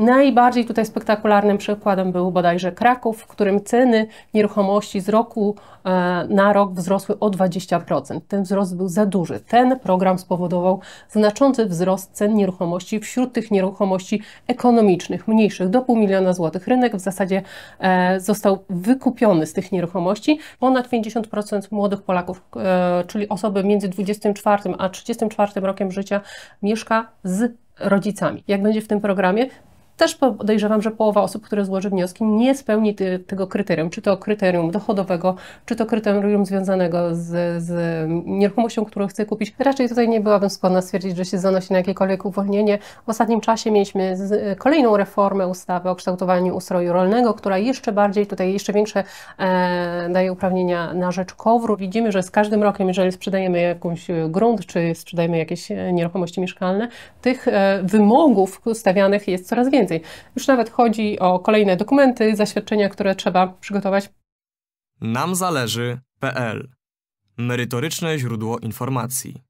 Najbardziej tutaj spektakularnym przykładem był bodajże Kraków, w którym ceny nieruchomości z roku e, na rok wzrosły o 20%. Ten wzrost był za duży. Ten program spowodował znaczący wzrost cen nieruchomości wśród tych nieruchomości ekonomicznych, mniejszych, do pół miliona złotych. Rynek w zasadzie e, został wykupiony z tych nieruchomości. Ponad 50% młodych Polaków, e, czyli osoby między 24 a 34 rokiem życia, mieszka z rodzicami. Jak będzie w tym programie, też podejrzewam, że połowa osób, które złoży wnioski, nie spełni ty, tego kryterium, czy to kryterium dochodowego, czy to kryterium związanego z, z nieruchomością, którą chce kupić. Raczej tutaj nie byłabym skłonna stwierdzić, że się zanosi na jakiekolwiek uwolnienie. W ostatnim czasie mieliśmy z, kolejną reformę ustawy o kształtowaniu ustroju rolnego, która jeszcze bardziej, tutaj jeszcze większe e, daje uprawnienia na rzecz kowru. Widzimy, że z każdym rokiem, jeżeli sprzedajemy jakąś grunt, czy sprzedajemy jakieś e, nieruchomości mieszkalne, tych e, wymogów stawianych jest coraz więcej więcej. Już nawet chodzi o kolejne dokumenty, zaświadczenia, które trzeba przygotować. Nam zależy.pl Merytoryczne źródło informacji.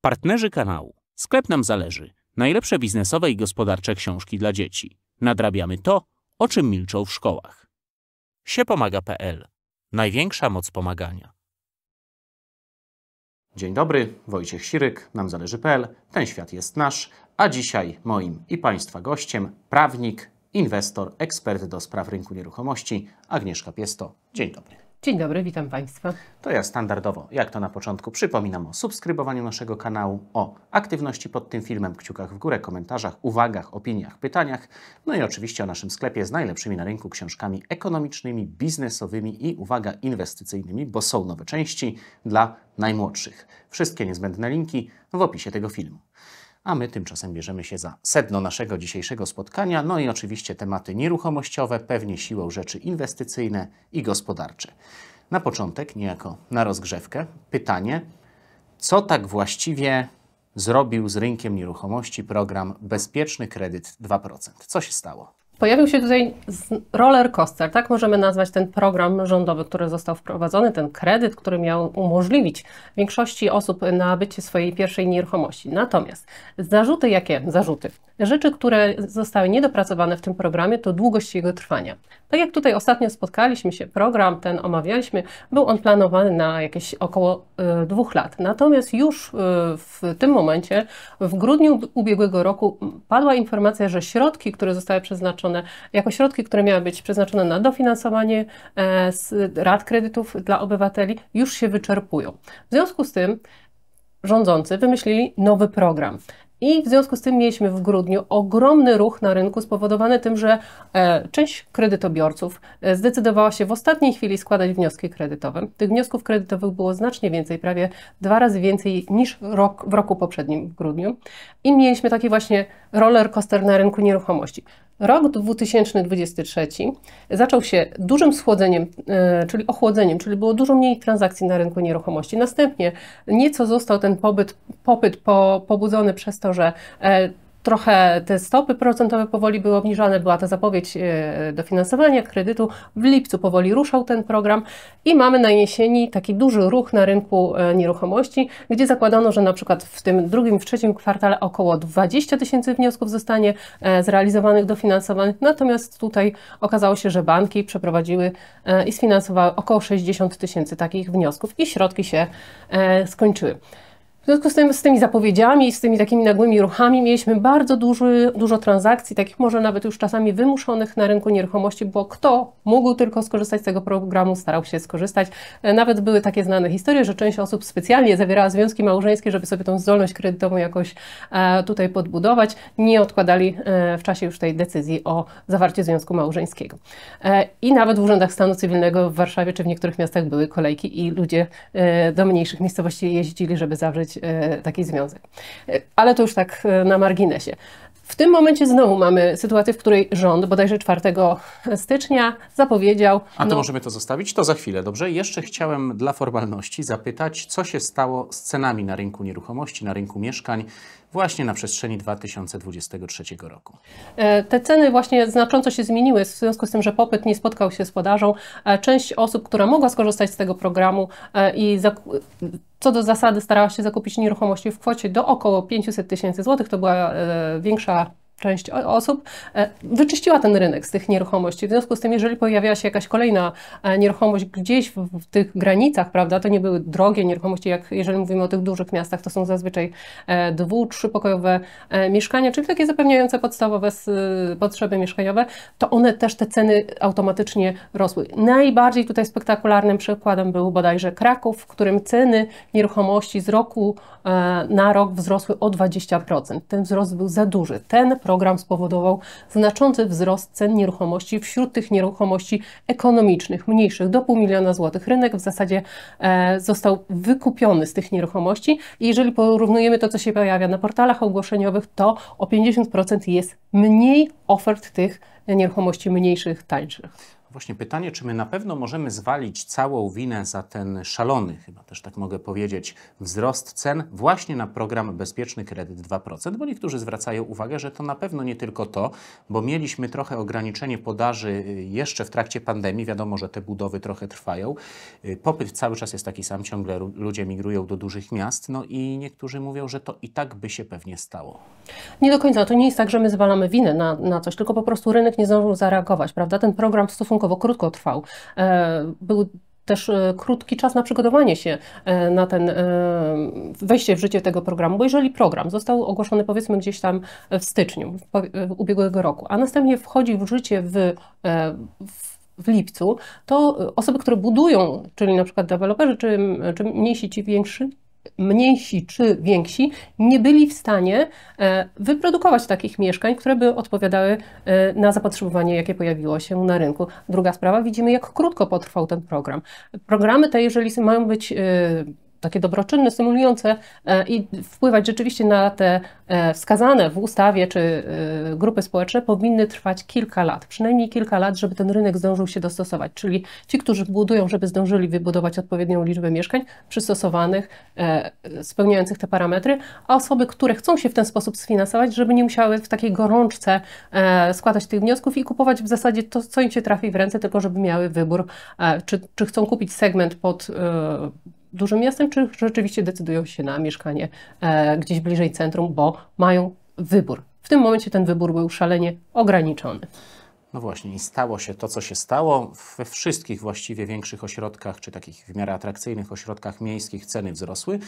Partnerzy kanału. Sklep nam zależy. Najlepsze biznesowe i gospodarcze książki dla dzieci. Nadrabiamy to, o czym milczą w szkołach. Siepomaga.pl Największa moc pomagania. Dzień dobry, Wojciech Siryk, nam zależy.pl, ten świat jest nasz, a dzisiaj moim i Państwa gościem prawnik, inwestor, ekspert do spraw rynku nieruchomości Agnieszka Piesto. Dzień dobry. Dzień dobry, witam Państwa. To ja standardowo, jak to na początku, przypominam o subskrybowaniu naszego kanału, o aktywności pod tym filmem, kciukach w górę, komentarzach, uwagach, opiniach, pytaniach, no i oczywiście o naszym sklepie z najlepszymi na rynku książkami ekonomicznymi, biznesowymi i, uwaga, inwestycyjnymi, bo są nowe części dla najmłodszych. Wszystkie niezbędne linki w opisie tego filmu a my tymczasem bierzemy się za sedno naszego dzisiejszego spotkania, no i oczywiście tematy nieruchomościowe, pewnie siłą rzeczy inwestycyjne i gospodarcze. Na początek, niejako na rozgrzewkę, pytanie, co tak właściwie zrobił z rynkiem nieruchomości program Bezpieczny Kredyt 2%? Co się stało? Pojawił się tutaj roller coaster, tak możemy nazwać ten program rządowy, który został wprowadzony, ten kredyt, który miał umożliwić większości osób nabycie swojej pierwszej nieruchomości. Natomiast zarzuty, jakie zarzuty? Rzeczy, które zostały niedopracowane w tym programie, to długość jego trwania. Tak jak tutaj ostatnio spotkaliśmy się, program ten omawialiśmy, był on planowany na jakieś około y, dwóch lat. Natomiast już y, w tym momencie, w grudniu ubiegłego roku, padła informacja, że środki, które zostały przeznaczone, przeznaczone jako środki, które miały być przeznaczone na dofinansowanie e, rad kredytów dla obywateli, już się wyczerpują. W związku z tym rządzący wymyślili nowy program. I w związku z tym mieliśmy w grudniu ogromny ruch na rynku spowodowany tym, że e, część kredytobiorców e, zdecydowała się w ostatniej chwili składać wnioski kredytowe. Tych wniosków kredytowych było znacznie więcej, prawie dwa razy więcej niż rok, w roku poprzednim, w grudniu. I mieliśmy taki właśnie roller coaster na rynku nieruchomości. Rok 2023 zaczął się dużym schłodzeniem, e, czyli ochłodzeniem, czyli było dużo mniej transakcji na rynku nieruchomości. Następnie nieco został ten pobyt, popyt po, pobudzony przez to, że e, trochę te stopy procentowe powoli były obniżane, była ta zapowiedź e, dofinansowania kredytu. W lipcu powoli ruszał ten program i mamy na jesieni taki duży ruch na rynku e, nieruchomości, gdzie zakładano, że na przykład w tym drugim, w trzecim kwartale około 20 tysięcy wniosków zostanie e, zrealizowanych, dofinansowanych. Natomiast tutaj okazało się, że banki przeprowadziły i sfinansowały około 60 tysięcy takich wniosków i środki się skończyły. W związku z, tym, z tymi zapowiedziami, z tymi takimi nagłymi ruchami mieliśmy bardzo duży, dużo transakcji, takich może nawet już czasami wymuszonych na rynku nieruchomości, bo kto mógł tylko skorzystać z tego programu, starał się skorzystać. E, nawet były takie znane historie, że część osób specjalnie zawierała związki małżeńskie, żeby sobie tą zdolność kredytową jakoś e, tutaj podbudować. Nie odkładali e, w czasie już tej decyzji o zawarciu związku małżeńskiego. I nawet w urzędach stanu cywilnego w Warszawie czy w niektórych miastach były kolejki i ludzie do mniejszych miejscowości jeździli, żeby zawrzeć E, taki związek. E, ale to już tak e, na marginesie. W tym momencie znowu mamy sytuację, w której rząd bodajże 4 stycznia zapowiedział. A to no... możemy to zostawić? To za chwilę, dobrze? Jeszcze chciałem dla formalności zapytać, co się stało z cenami na rynku nieruchomości, na rynku mieszkań właśnie na przestrzeni 2023 roku. E, te ceny właśnie znacząco się zmieniły w związku z tym, że popyt nie spotkał się z podażą. E, część osób, która mogła skorzystać z tego programu e, i co do zasady starała się zakupić nieruchomości w kwocie do około 500 tysięcy złotych, to była większa część osób e, wyczyściła ten rynek z tych nieruchomości. W związku z tym, jeżeli pojawiała się jakaś kolejna e, nieruchomość gdzieś w, tych granicach, prawda, to nie były drogie nieruchomości, jak jeżeli mówimy o tych dużych miastach, to są zazwyczaj e, dwu, trzypokojowe mieszkania, czyli takie zapewniające podstawowe potrzeby mieszkaniowe, to one też te ceny automatycznie rosły. Najbardziej tutaj spektakularnym przykładem był bodajże Kraków, w którym ceny nieruchomości z roku na rok wzrosły o 20%. Ten wzrost był za duży. Ten procent program spowodował znaczący wzrost cen nieruchomości wśród tych nieruchomości ekonomicznych, mniejszych, do pół miliona złotych. Rynek w zasadzie e, został wykupiony z tych nieruchomości i jeżeli porównujemy to, co się pojawia na portalach ogłoszeniowych, to o 50% jest mniej ofert tych nieruchomości mniejszych, tańszych. Właśnie pytanie, czy my na pewno możemy zwalić całą winę za ten szalony, chyba też tak mogę powiedzieć, wzrost cen właśnie na program Bezpieczny Kredyt 2%, bo niektórzy zwracają uwagę, że to na pewno nie tylko to, bo mieliśmy trochę ograniczenie podaży y, jeszcze w trakcie pandemii, wiadomo, że te budowy trochę trwają, y, popyt cały czas jest taki sam, ciągle ludzie migrują do dużych miast, no i niektórzy mówią, że to i tak by się pewnie stało. Nie do końca, to nie jest tak, że my zwalamy winę na, na coś, tylko po prostu rynek nie zdążył zareagować, prawda? Ten program stosunkowo stosunkowo krótko trwał. E, był też e, krótki czas na przygotowanie się e, na ten wejście w życie tego programu, bo jeżeli program został ogłoszony powiedzmy gdzieś tam w styczniu w ubiegłego roku, a następnie wchodzi w życie w, w w lipcu, to osoby, które budują, czyli na przykład deweloperzy, czy, czy mniejsi, ci większy, mniejsi czy więksi, nie byli w stanie e, wyprodukować takich mieszkań, które by odpowiadały e, na zapotrzebowanie, jakie pojawiło się na rynku. Druga sprawa, widzimy, jak krótko potrwał ten program. Programy te, jeżeli mają być e, takie dobroczynne, symulujące e, i wpływać rzeczywiście na te e, wskazane w ustawie czy e, grupy społeczne, powinny trwać kilka lat, przynajmniej kilka lat, żeby ten rynek zdążył się dostosować. Czyli ci, którzy budują, żeby zdążyli wybudować odpowiednią liczbę mieszkań przystosowanych, spełniających te parametry, a osoby, które chcą się w ten sposób sfinansować, żeby nie musiały w takiej gorączce składać tych wniosków i kupować w zasadzie to, co im się trafi w ręce, tylko żeby miały wybór, czy, czy chcą kupić segment pod dużym miastem, czy rzeczywiście decydują się na mieszkanie e, gdzieś bliżej centrum, bo mają wybór. W tym momencie ten wybór był szalenie ograniczony. No właśnie, i stało się to, co się stało. We wszystkich właściwie większych ośrodkach, czy takich w miarę atrakcyjnych ośrodkach miejskich ceny wzrosły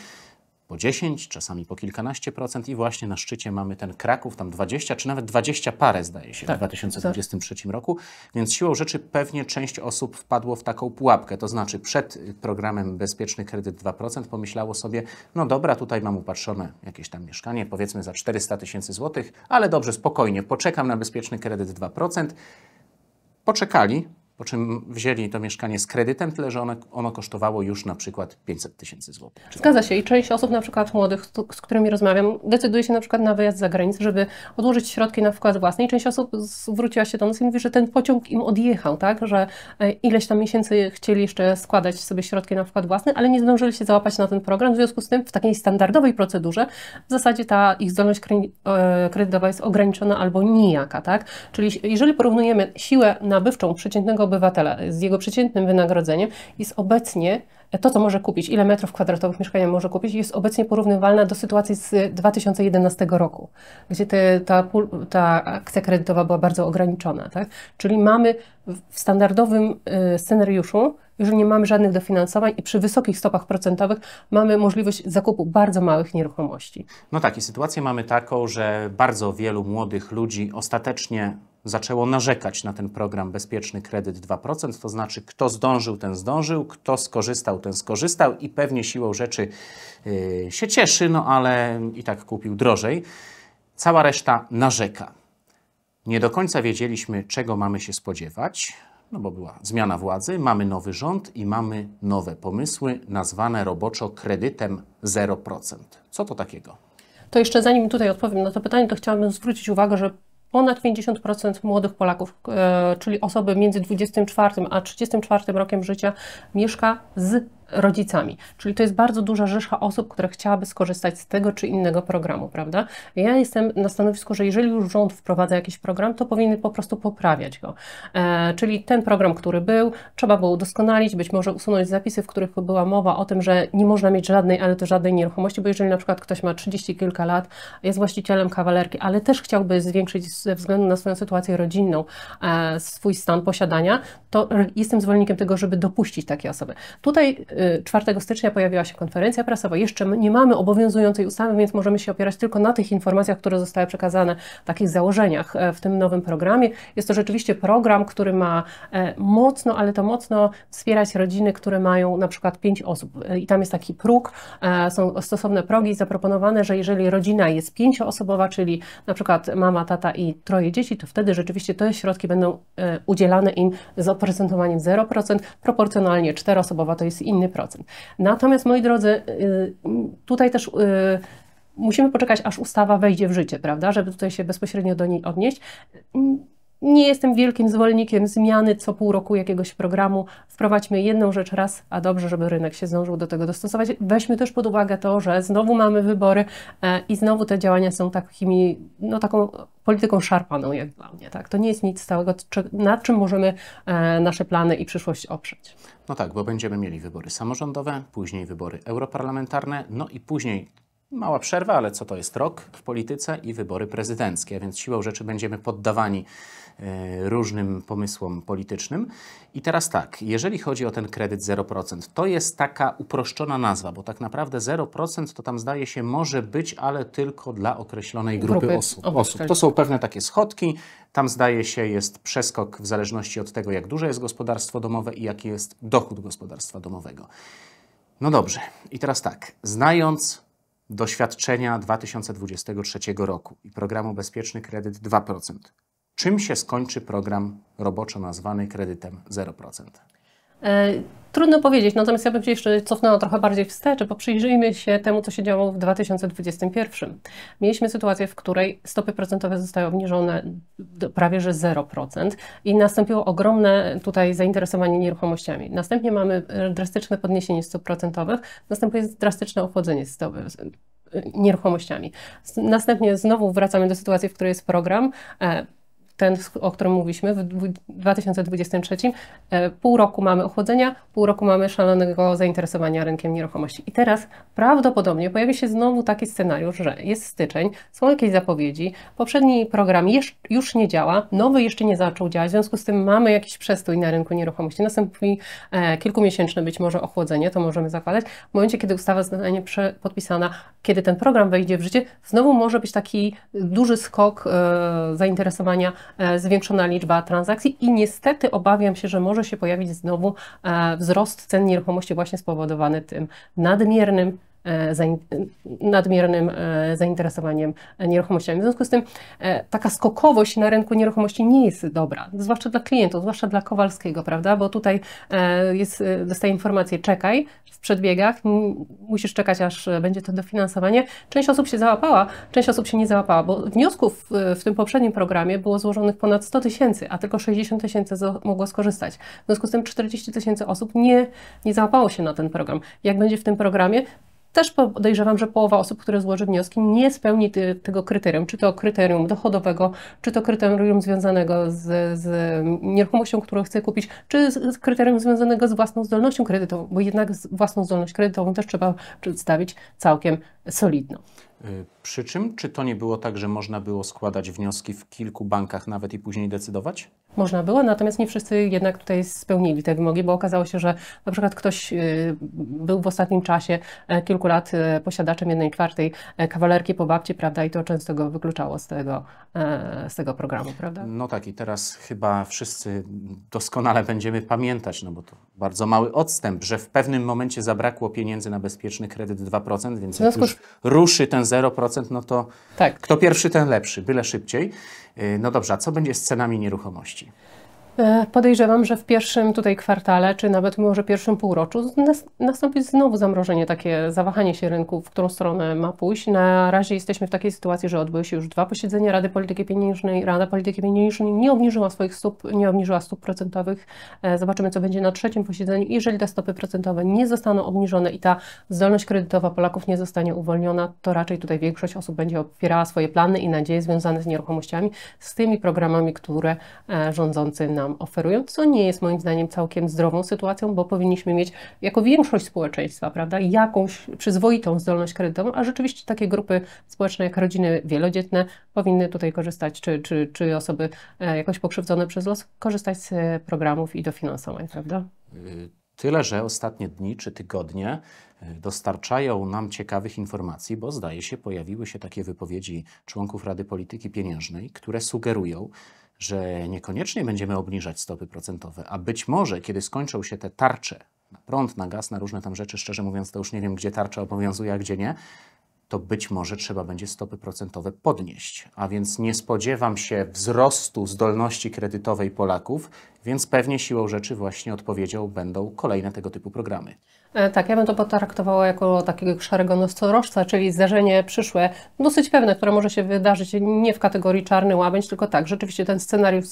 po 10, czasami po kilkanaście procent i właśnie na szczycie mamy ten Kraków, tam 20 czy nawet 20 parę zdaje się tak, w 2023 tak. roku, więc siłą rzeczy pewnie część osób wpadło w taką pułapkę, to znaczy przed y, programem Bezpieczny Kredyt 2% pomyślało sobie, no dobra, tutaj mam upatrzone jakieś tam mieszkanie, powiedzmy za 400 tysięcy złotych, ale dobrze, spokojnie, poczekam na Bezpieczny Kredyt 2%, poczekali, po czym wzięli to mieszkanie z kredytem, tyle że ono, ono kosztowało już na przykład 500 tysięcy złotych. Zgadza się i część osób, na przykład młodych, z którymi rozmawiam, decyduje się na przykład na wyjazd za granicę, żeby odłożyć środki na wkład własny i część osób zwróciła się do nas i mówi, że ten pociąg im odjechał, tak, że e, ileś tam miesięcy chcieli jeszcze składać sobie środki na wkład własny, ale nie zdążyli się załapać na ten program, w związku z tym w takiej standardowej procedurze w zasadzie ta ich zdolność e, kredytowa jest ograniczona albo nijaka, tak, czyli jeżeli porównujemy siłę nabywczą przeciętnego obywatela z jego przeciętnym wynagrodzeniem jest obecnie to, co może kupić, ile metrów kwadratowych mieszkania może kupić, jest obecnie porównywalna do sytuacji z 2011 roku, gdzie te, ta, ta akcja kredytowa była bardzo ograniczona. Tak? Czyli mamy w standardowym y, scenariuszu, jeżeli nie mamy żadnych dofinansowań i przy wysokich stopach procentowych mamy możliwość zakupu bardzo małych nieruchomości. No tak, i sytuację mamy taką, że bardzo wielu młodych ludzi ostatecznie zaczęło narzekać na ten program Bezpieczny Kredyt 2%, to znaczy kto zdążył, ten zdążył, kto skorzystał, ten skorzystał i pewnie siłą rzeczy yy, się cieszy, no ale i tak kupił drożej. Cała reszta narzeka. Nie do końca wiedzieliśmy, czego mamy się spodziewać, no bo była zmiana władzy, mamy nowy rząd i mamy nowe pomysły, nazwane roboczo kredytem 0%. Co to takiego? To jeszcze zanim tutaj odpowiem na to pytanie, to chciałabym zwrócić uwagę, że ponad 50% młodych Polaków, e, czyli osoby między 24 a 34 rokiem życia, mieszka z rodzicami. Czyli to jest bardzo duża rzesza osób, które chciałaby skorzystać z tego czy innego programu, prawda? Ja jestem na stanowisku, że jeżeli już rząd wprowadza jakiś program, to powinny po prostu poprawiać go. E, czyli ten program, który był, trzeba było udoskonalić, być może usunąć zapisy, w których była mowa o tym, że nie można mieć żadnej, ale to żadnej nieruchomości, bo jeżeli na przykład ktoś ma 30 kilka lat, jest właścicielem kawalerki, ale też chciałby zwiększyć ze względu na swoją sytuację rodzinną e, swój stan posiadania, to jestem zwolennikiem tego, żeby dopuścić takie osoby. Tutaj 4 stycznia pojawiła się konferencja prasowa. Jeszcze nie mamy obowiązującej ustawy, więc możemy się opierać tylko na tych informacjach, które zostały przekazane w takich założeniach e, w tym nowym programie. Jest to rzeczywiście program, który ma e, mocno, ale to mocno wspierać rodziny, które mają na przykład 5 osób. E, I tam jest taki próg, są stosowne progi zaproponowane, że jeżeli rodzina jest pięcioosobowa, czyli na przykład mama, tata i troje dzieci, to wtedy rzeczywiście te środki będą udzielane im z oprocentowaniem 0%. Proporcjonalnie czteroosobowa to jest inny procent. Natomiast, moi drodzy, y, tutaj też y, musimy poczekać, aż ustawa wejdzie w życie, prawda, żeby tutaj się bezpośrednio do niej odnieść. Nie jestem wielkim zwolennikiem zmiany co pół roku jakiegoś programu. Wprowadźmy jedną rzecz raz, a dobrze, żeby rynek się zdążył do tego dostosować. Weźmy też pod uwagę to, że znowu mamy wybory e, i znowu te działania są takimi, no taką polityką szarpaną, jak dla mnie. Tak? To nie jest nic stałego, nad czym możemy e, nasze plany i przyszłość oprzeć. No tak, bo będziemy mieli wybory samorządowe, później wybory europarlamentarne, no i później Mała przerwa, ale co to jest rok w polityce i wybory prezydenckie, więc siłą rzeczy będziemy poddawani e, różnym pomysłom politycznym. I teraz tak, jeżeli chodzi o ten kredyt 0%, to jest taka uproszczona nazwa, bo tak naprawdę 0% to tam zdaje się może być, ale tylko dla określonej grupy, grupy osób. osób. Tak. Tak. To są pewne takie schodki, tam zdaje się jest przeskok w zależności od tego, jak duże jest gospodarstwo domowe i jaki jest dochód gospodarstwa domowego. No dobrze, i teraz tak, znając doświadczenia 2023 roku i programu Bezpieczny Kredyt 2%. Czym się skończy program roboczo nazwany kredytem 0%? E, trudno powiedzieć, natomiast ja bym się jeszcze cofnęła trochę bardziej wstecz, bo przyjrzyjmy się temu, co się działo w 2021. Mieliśmy sytuację, w której stopy procentowe zostały obniżone do prawie że 0% i nastąpiło ogromne tutaj zainteresowanie nieruchomościami. Następnie mamy e, drastyczne podniesienie stóp procentowych, następuje drastyczne ochłodzenie stopy e, nieruchomościami. Następnie znowu wracamy do sytuacji, w której jest program ten, o którym mówiliśmy, w 2023. E, pół roku mamy ochłodzenia, pół roku mamy szalonego zainteresowania rynkiem nieruchomości. I teraz prawdopodobnie pojawi się znowu taki scenariusz, że jest styczeń, są jakieś zapowiedzi, poprzedni program już nie działa, nowy jeszcze nie zaczął działać, w związku z tym mamy jakiś przestój na rynku nieruchomości. Następuje kilkumiesięczne być może ochłodzenie, to możemy zakładać. W momencie, kiedy ustawa zostanie podpisana, kiedy ten program wejdzie w życie, znowu może być taki duży skok e, zainteresowania E, zwiększona liczba transakcji i niestety obawiam się, że może się pojawić znowu e, wzrost cen nieruchomości właśnie spowodowany tym nadmiernym E, nadmiernym e, zainteresowaniem nieruchomościami. W związku z tym e, taka skokowość na rynku nieruchomości nie jest dobra, zwłaszcza dla klientów, zwłaszcza dla Kowalskiego, prawda? Bo tutaj jest, dostaje informację, czekaj w przedbiegach, musisz czekać, aż będzie to dofinansowanie. Część osób się załapała, część osób się nie załapała, bo wniosków w tym poprzednim programie było złożonych ponad 100 tysięcy, a tylko 60 tysięcy mogło skorzystać. W związku z tym 40 tysięcy osób nie, nie załapało się na ten program. Jak będzie w tym programie, też podejrzewam, że połowa osób, które złoży wnioski, nie spełni ty, tego kryterium, czy to kryterium dochodowego, czy to kryterium związanego z, z nieruchomością, którą chce kupić, czy z, z kryterium związanego z własną zdolnością kredytową, bo jednak własną zdolność kredytową też trzeba przedstawić całkiem solidną. Y, przy czym, czy to nie było tak, że można było składać wnioski w kilku bankach nawet i później decydować? można było, natomiast nie wszyscy jednak tutaj spełnili te wymogi, bo okazało się, że na przykład ktoś y, był w ostatnim czasie e, kilku lat e, posiadaczem jednej czwartej e, kawalerki po babci, prawda, i to często go wykluczało z tego, z tego programu, prawda? No tak i teraz chyba wszyscy doskonale będziemy pamiętać, no bo to bardzo mały odstęp, że w pewnym momencie zabrakło pieniędzy na bezpieczny kredyt 2%, więc jak już ruszy ten 0%, no to tak. kto pierwszy, ten lepszy, byle szybciej. Y, no dobrze, a co będzie z cenami nieruchomości? E, podejrzewam, że w pierwszym tutaj kwartale, czy nawet może pierwszym półroczu nastąpi znowu zamrożenie, takie zawahanie się rynku, w którą stronę ma pójść. Na razie jesteśmy w takiej sytuacji, że odbyły się już dwa posiedzenia Rady Polityki Pieniężnej. Rada Polityki Pieniężnej nie obniżyła swoich stóp, nie obniżyła stóp procentowych. E, zobaczymy, co będzie na trzecim posiedzeniu. Jeżeli te stopy procentowe nie zostaną obniżone i ta zdolność kredytowa Polaków nie zostanie uwolniona, to raczej tutaj większość osób będzie opierała swoje plany i nadzieje związane z nieruchomościami, z tymi programami, które e, rządzący nam nam oferują, co nie jest moim zdaniem całkiem zdrową sytuacją, bo powinniśmy mieć jako większość społeczeństwa, prawda, jakąś przyzwoitą zdolność kredytową, a rzeczywiście takie grupy społeczne jak rodziny wielodzietne powinny tutaj korzystać, czy, czy, czy osoby e, jakoś pokrzywdzone przez los, korzystać z e, programów i dofinansowań, prawda? Y, tyle, że ostatnie dni czy tygodnie y, dostarczają nam ciekawych informacji, bo zdaje się, pojawiły się takie wypowiedzi członków Rady Polityki Pieniężnej, które sugerują, że niekoniecznie będziemy obniżać stopy procentowe, a być może, kiedy skończą się te tarcze na prąd, na gaz, na różne tam rzeczy, szczerze mówiąc, to już nie wiem, gdzie tarcza obowiązuje, a gdzie nie, to być może trzeba będzie stopy procentowe podnieść. A więc nie spodziewam się wzrostu zdolności kredytowej Polaków więc pewnie siłą rzeczy właśnie odpowiedzią będą kolejne tego typu programy. E, tak, ja bym to potraktowała jako takiego szarego nosorożca, czyli zdarzenie przyszłe, dosyć pewne, które może się wydarzyć nie w kategorii czarny łabędź, tylko tak, rzeczywiście ten scenariusz,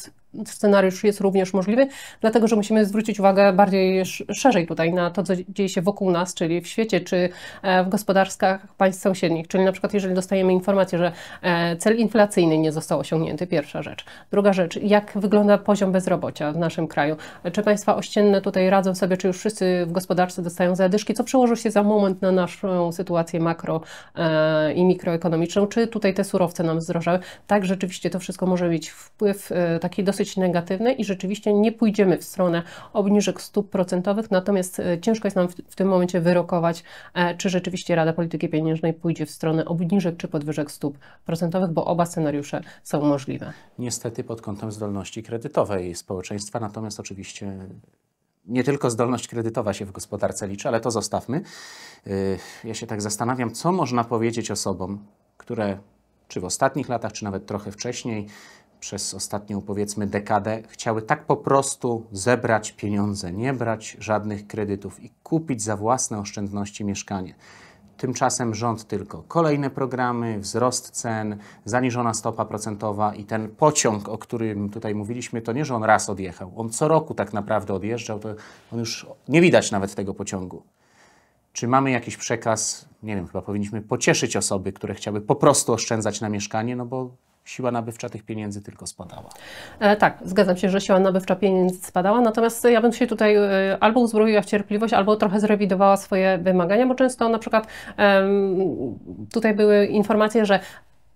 scenariusz jest również możliwy, dlatego że musimy zwrócić uwagę bardziej szerzej tutaj na to, co dzieje się wokół nas, czyli w świecie, czy e, w gospodarstwach państw sąsiednich. Czyli na przykład, jeżeli dostajemy informację, że e, cel inflacyjny nie został osiągnięty, pierwsza rzecz. Druga rzecz, jak wygląda poziom bezrobocia naszym kraju. Czy państwa ościenne tutaj radzą sobie, czy już wszyscy w gospodarce dostają zadyszki, co przełoży się za moment na naszą sytuację makro e, i mikroekonomiczną, czy tutaj te surowce nam zdrożały. Tak, rzeczywiście to wszystko może mieć wpływ e, taki dosyć negatywny i rzeczywiście nie pójdziemy w stronę obniżek stóp procentowych, natomiast e, ciężko jest nam w, w tym momencie wyrokować, czy rzeczywiście Rada Polityki Pieniężnej pójdzie w stronę obniżek czy podwyżek stóp procentowych, bo oba scenariusze są możliwe. Niestety pod kątem zdolności kredytowej społeczeństwa natomiast oczywiście nie tylko zdolność kredytowa się w gospodarce liczy, ale to zostawmy. Y, ja się tak zastanawiam, co można powiedzieć osobom, które czy w ostatnich latach, czy nawet trochę wcześniej, przez ostatnią powiedzmy dekadę, chciały tak po prostu zebrać pieniądze, nie brać żadnych kredytów i kupić za własne oszczędności mieszkanie. Tymczasem rząd tylko kolejne programy, wzrost cen, zaniżona stopa procentowa i ten pociąg, o którym tutaj mówiliśmy, to nie, że on raz odjechał. On co roku tak naprawdę odjeżdżał, to on już nie widać nawet tego pociągu. Czy mamy jakiś przekaz? Nie wiem, chyba powinniśmy pocieszyć osoby, które chciały po prostu oszczędzać na mieszkanie, no bo siła nabywcza tych pieniędzy tylko spadała. E, tak, zgadzam się, że siła nabywcza pieniędzy spadała, natomiast ja bym się tutaj e, albo uzbroiła w cierpliwość, albo trochę zrewidowała swoje wymagania, bo często na przykład tutaj były informacje, że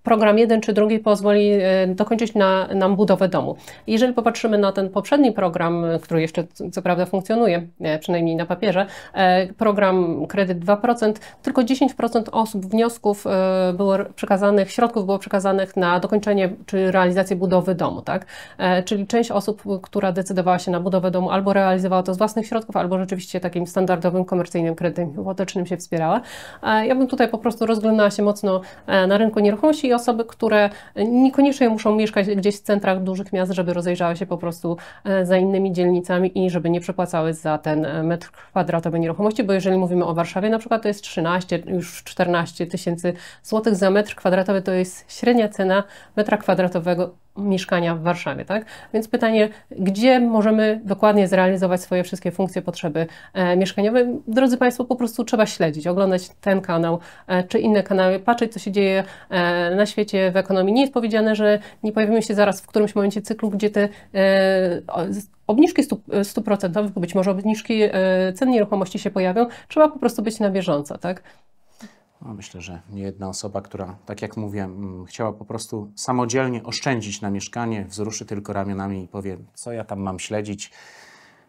program jeden czy drugi pozwoli e, dokończyć na, nam budowę domu. Jeżeli popatrzymy na ten poprzedni program, który jeszcze co prawda funkcjonuje, e, przynajmniej na papierze, e, program kredyt 2%, tylko 10% osób, wniosków było przekazanych, środków było przekazanych na dokończenie czy realizację budowy domu, tak? Czyli część osób, która decydowała się na budowę domu, albo realizowała to z własnych środków, albo rzeczywiście takim standardowym, komercyjnym kredytem hipotecznym się wspierała. Ja bym tutaj po prostu rozglądała się mocno na rynku nieruchomości i osoby, które niekoniecznie muszą mieszkać gdzieś w centrach dużych miast, żeby rozejrzały się po prostu e, za innymi dzielnicami i żeby nie przepłacały za ten e, metr kwadratowy nieruchomości, bo jeżeli mówimy o Warszawie na przykład, to jest 13, już 14 tysięcy złotych za metr kwadratowy, to jest średnia cena metra kwadratowego mieszkania w Warszawie, tak? Więc pytanie, gdzie możemy dokładnie zrealizować swoje wszystkie funkcje, potrzeby e, mieszkaniowe? Drodzy Państwo, po prostu trzeba śledzić, oglądać ten kanał e, czy inne kanały, patrzeć, co się dzieje e, na świecie w ekonomii. Nie jest powiedziane, że nie pojawimy się zaraz w którymś momencie cyklu, gdzie te e, obniżki obniżki e, stuprocentowe, być może obniżki e, cen nieruchomości się pojawią, trzeba po prostu być na bieżąco, tak? No, myślę, że nie jedna osoba, która, tak jak mówię, mm, chciała po prostu samodzielnie oszczędzić na mieszkanie, wzruszy tylko ramionami i powie, co ja tam mam śledzić.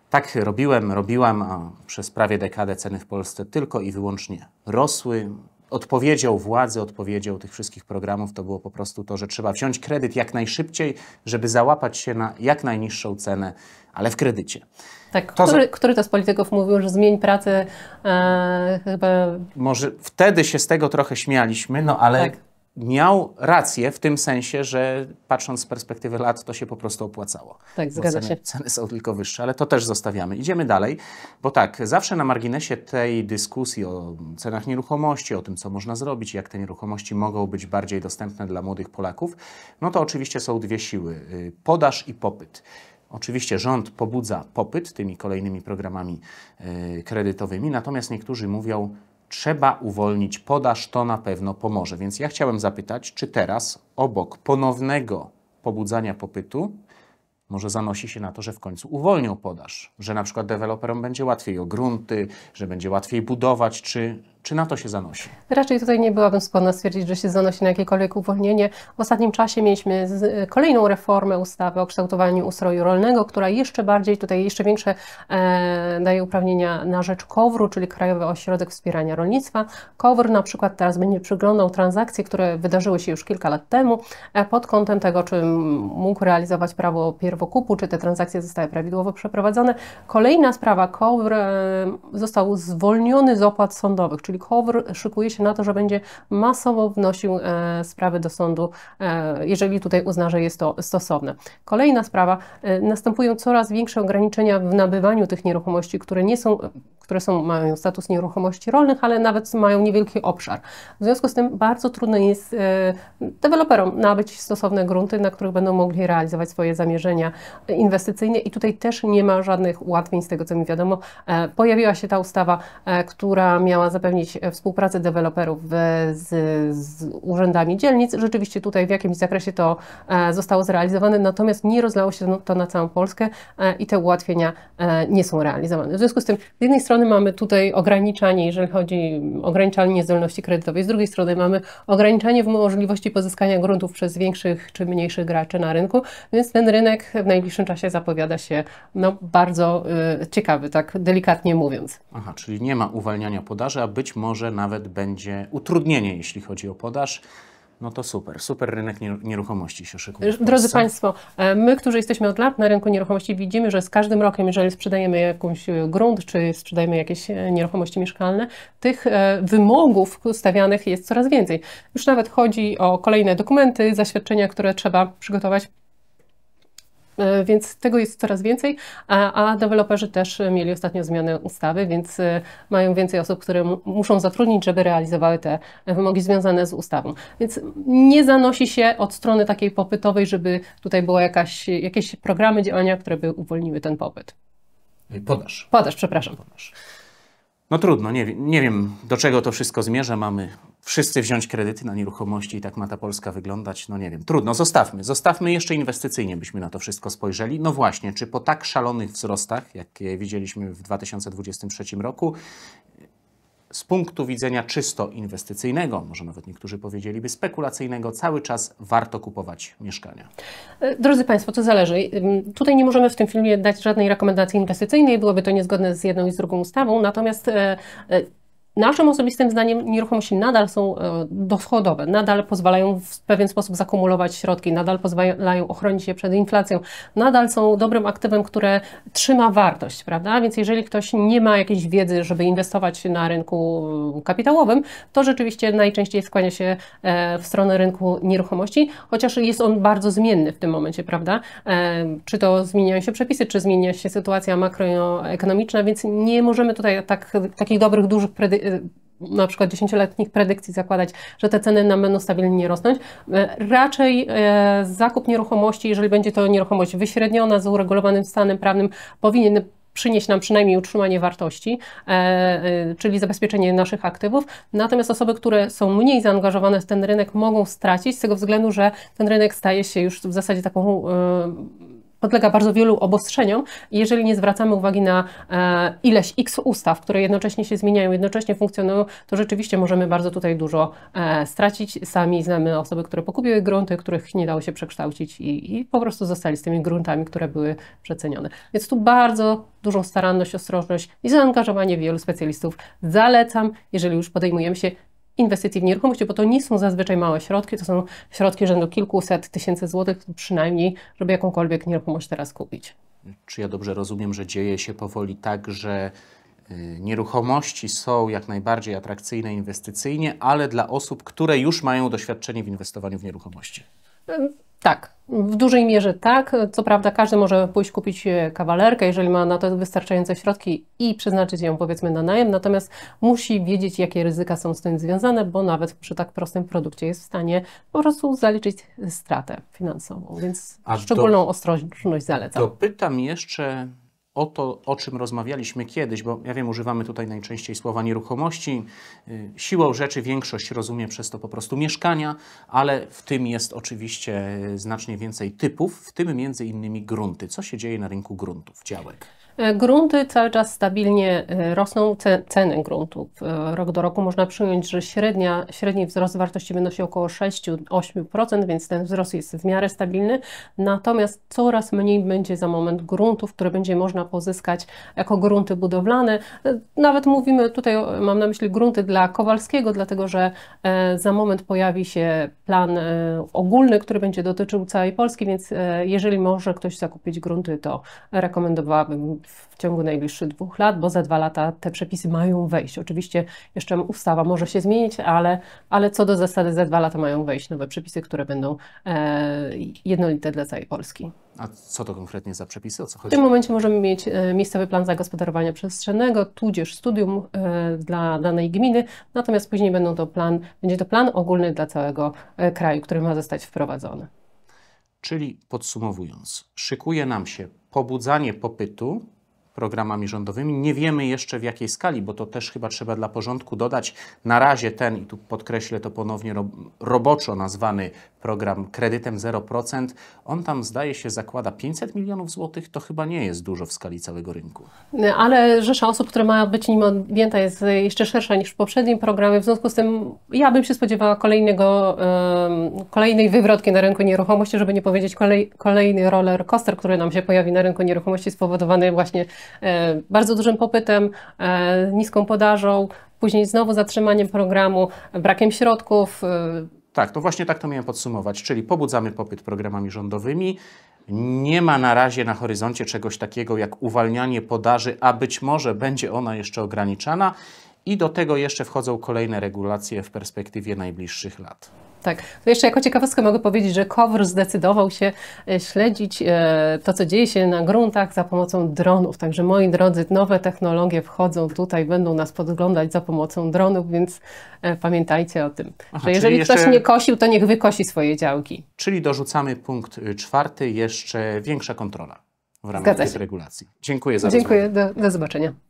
Tak robiłem, robiłam, a przez prawie dekadę ceny w Polsce tylko i wyłącznie rosły. Odpowiedzią władzy, odpowiedzią tych wszystkich programów to było po prostu to, że trzeba wziąć kredyt jak najszybciej, żeby załapać się na jak najniższą cenę, ale w kredycie. Tak, to który, który to z polityków mówił, że zmień pracę e, chyba... Może wtedy się z tego trochę śmialiśmy, no ale tak. miał rację w tym sensie, że patrząc z perspektywy lat, to się po prostu opłacało. Tak, zgadza ceny, się. Ceny są tylko wyższe, ale to też zostawiamy. Idziemy dalej, bo tak, zawsze na marginesie tej dyskusji o cenach nieruchomości, o tym, co można zrobić, jak te nieruchomości mogą być bardziej dostępne dla młodych Polaków, no to oczywiście są dwie siły, y, podaż i popyt. Oczywiście rząd pobudza popyt tymi kolejnymi programami e, kredytowymi, natomiast niektórzy mówią, trzeba uwolnić podaż, to na pewno pomoże. Więc ja chciałem zapytać, czy teraz obok ponownego pobudzania popytu może zanosi się na to, że w końcu uwolnią podaż, że na przykład deweloperom będzie łatwiej o grunty, że będzie łatwiej budować, czy czy na to się zanosi? Raczej tutaj nie byłabym skłonna stwierdzić, że się zanosi na jakiekolwiek uwolnienie. W ostatnim czasie mieliśmy e, kolejną reformę ustawy o kształtowaniu ustroju rolnego, która jeszcze bardziej, tutaj jeszcze większe e, daje uprawnienia na rzecz KOWR-u, czyli Krajowy Ośrodek Wspierania Rolnictwa. KOWR na przykład teraz będzie przyglądał transakcje, które wydarzyły się już kilka lat temu e, pod kątem tego, czy mógł realizować prawo pierwokupu, czy te transakcje zostały prawidłowo przeprowadzone. Kolejna sprawa, KOWR e, został zwolniony z opłat sądowych, czyli KOWR szykuje się na to, że będzie masowo wnosił e, sprawy do sądu, e, jeżeli tutaj uzna, że jest to stosowne. Kolejna sprawa, e, następują coraz większe ograniczenia w nabywaniu tych nieruchomości, które nie są które są, mają status nieruchomości rolnych, ale nawet mają niewielki obszar. W związku z tym bardzo trudno jest e, deweloperom nabyć stosowne grunty, na których będą mogli realizować swoje zamierzenia inwestycyjne i tutaj też nie ma żadnych ułatwień z tego, co mi wiadomo. E, pojawiła się ta ustawa, e, która miała zapewnić współpracę deweloperów z, z urzędami dzielnic. Rzeczywiście tutaj w jakimś zakresie to zostało zrealizowane, natomiast nie rozlało się to na całą Polskę i te ułatwienia nie są realizowane. W związku z tym z jednej strony strony mamy tutaj ograniczanie, jeżeli chodzi o ograniczanie zdolności kredytowej, z drugiej strony mamy ograniczanie w możliwości pozyskania gruntów przez większych czy mniejszych graczy na rynku, więc ten rynek w najbliższym czasie zapowiada się no, bardzo y, ciekawy, tak delikatnie mówiąc. Aha, czyli nie ma uwalniania podaży, a być może nawet będzie utrudnienie, jeśli chodzi o podaż. No to super, super rynek nieruchomości się szykuje. Drodzy Państwo, e, my, którzy jesteśmy od lat na rynku nieruchomości, widzimy, że z każdym rokiem, jeżeli sprzedajemy jakiś e, grunt, czy sprzedajemy jakieś e, nieruchomości mieszkalne, tych wymogów stawianych jest coraz więcej. Już nawet chodzi o kolejne dokumenty, zaświadczenia, które trzeba przygotować E, więc tego jest coraz więcej, a, a deweloperzy też mieli ostatnio zmianę ustawy, więc e, mają więcej osób, które muszą zatrudnić, żeby realizowały te wymogi związane z ustawą. Więc nie zanosi się od strony takiej popytowej, żeby tutaj były jakieś programy, działania, które by uwolniły ten popyt. Podaż. Podaż, przepraszam. Podaż. No trudno, nie, nie wiem do czego to wszystko zmierza. Mamy wszyscy wziąć kredyty na nieruchomości i tak ma ta Polska wyglądać. No nie wiem, trudno, zostawmy. Zostawmy jeszcze inwestycyjnie, byśmy na to wszystko spojrzeli. No właśnie, czy po tak szalonych wzrostach, jakie widzieliśmy w 2023 roku, z punktu widzenia czysto inwestycyjnego, może nawet niektórzy powiedzieliby spekulacyjnego, cały czas warto kupować mieszkania? E, drodzy Państwo, co zależy. Tutaj nie możemy w tym filmie dać żadnej rekomendacji inwestycyjnej, byłoby to niezgodne z jedną i z drugą ustawą, natomiast e, e, Naszym osobistym zdaniem nieruchomości nadal są e, dochodowe, nadal pozwalają w pewien sposób zakumulować środki, nadal pozwalają ochronić się przed inflacją, nadal są dobrym aktywem, które trzyma wartość, prawda? Więc jeżeli ktoś nie ma jakiejś wiedzy, żeby inwestować na rynku e, kapitałowym, to rzeczywiście najczęściej skłania się e, w stronę rynku nieruchomości, chociaż jest on bardzo zmienny w tym momencie, prawda? Czy to zmieniają się przepisy, czy zmienia się sytuacja makroekonomiczna, więc nie możemy tutaj tak, takich dobrych, dużych predy- Y, na przykład dziesięcioletnich predykcji zakładać, że te ceny nam będą stabilnie rosnąć. Y, raczej y, zakup nieruchomości, jeżeli będzie to nieruchomość wyśredniona z uregulowanym stanem prawnym, powinien przynieść nam przynajmniej utrzymanie wartości, e, czyli zabezpieczenie naszych aktywów. Natomiast osoby, które są mniej zaangażowane w ten rynek, mogą stracić z tego względu, że ten rynek staje się już w zasadzie taką podlega bardzo wielu obostrzeniom. Jeżeli nie zwracamy uwagi na e, ileś x ustaw, które jednocześnie się zmieniają, jednocześnie funkcjonują, to rzeczywiście możemy bardzo tutaj dużo e, stracić. Sami znamy osoby, które pokupiły grunty, których nie dało się przekształcić i, i po prostu zostali z tymi gruntami, które były przecenione. Więc tu bardzo dużą staranność, ostrożność i zaangażowanie wielu specjalistów zalecam, jeżeli już podejmujemy się inwestycji w nieruchomości, bo to nie są zazwyczaj małe środki, to są środki rzędu kilkuset tysięcy złotych przynajmniej, żeby jakąkolwiek nieruchomość teraz kupić. Czy ja dobrze rozumiem, że dzieje się powoli tak, że y, nieruchomości są jak najbardziej atrakcyjne inwestycyjnie, ale dla osób, które już mają doświadczenie w inwestowaniu w nieruchomości? Tak, w dużej mierze tak. Co prawda każdy może pójść kupić e, kawalerkę, jeżeli ma na to wystarczające środki i przeznaczyć ją powiedzmy na najem, natomiast musi wiedzieć, jakie ryzyka są z tym związane, bo nawet przy tak prostym produkcie jest w stanie po prostu zaliczyć stratę finansową, więc A szczególną to, ostrożność zalecam. To pytam jeszcze o to, o czym rozmawialiśmy kiedyś, bo ja wiem, używamy tutaj najczęściej słowa nieruchomości. Y, siłą rzeczy większość rozumie przez to po prostu mieszkania, ale w tym jest oczywiście y, znacznie więcej typów, w tym między innymi grunty. Co się dzieje na rynku gruntów, działek? E, grunty cały czas stabilnie e, rosną, ceny gruntów. Rok do roku można przyjąć, że średnia, średni wzrost wartości wynosi około 6-8%, więc ten wzrost jest w miarę stabilny. Natomiast coraz mniej będzie za moment gruntów, które będzie można pozyskać jako grunty budowlane. E, nawet mówimy tutaj, mam na myśli grunty dla Kowalskiego, dlatego że za moment pojawi się plan ogólny, który będzie dotyczył całej Polski, więc jeżeli może ktoś zakupić grunty, to rekomendowałabym w ciągu najbliższych dwóch lat, bo za dwa lata te przepisy mają wejść. Oczywiście jeszcze ustawa może się zmienić, ale, ale co do zasady za dwa lata mają wejść nowe przepisy, które będą e, jednolite dla całej Polski. A co to konkretnie za przepisy? O co chodzi? W tym momencie możemy mieć e, miejscowy plan zagospodarowania przestrzennego, tudzież studium e, dla danej gminy, natomiast później będą to plan, będzie to plan ogólny dla całego e, kraju, który ma zostać wprowadzony. Czyli podsumowując, szykuje nam się pobudzanie popytu programami rządowymi. Nie wiemy jeszcze w jakiej skali, bo to też chyba trzeba dla porządku dodać. Na razie ten, i tu podkreślę to ponownie, roboczo nazwany program kredytem 0%. On tam zdaje się zakłada 500 milionów złotych, to chyba nie jest dużo w skali całego rynku. Ale rzesza osób, która ma być nim objęta jest jeszcze szersza niż w poprzednim programie, w związku z tym ja bym się spodziewała kolejnego, kolejnej wywrotki na rynku nieruchomości, żeby nie powiedzieć kolej, kolejny roller coaster, który nam się pojawi na rynku nieruchomości spowodowany właśnie e, bardzo dużym popytem, e, niską podażą, później znowu zatrzymaniem programu, brakiem środków, e, tak, to właśnie tak to miałem podsumować, czyli pobudzamy popyt programami rządowymi. Nie ma na razie na horyzoncie czegoś takiego jak uwalnianie podaży, a być może będzie ona jeszcze ograniczana. I do tego jeszcze wchodzą kolejne regulacje w perspektywie najbliższych lat. Tak. To jeszcze jako ciekawostkę mogę powiedzieć, że Kowr zdecydował się e, śledzić e, to, co dzieje się na gruntach za pomocą dronów. Także moi drodzy, nowe technologie wchodzą tutaj, będą nas podglądać za pomocą dronów, więc e, pamiętajcie o tym, Aha, że jeżeli ktoś nie kosił, to niech wykosi swoje działki. Czyli dorzucamy punkt y, czwarty, jeszcze większa kontrola w ramach tej regulacji. Dziękuję za Dziękuję, do, do zobaczenia.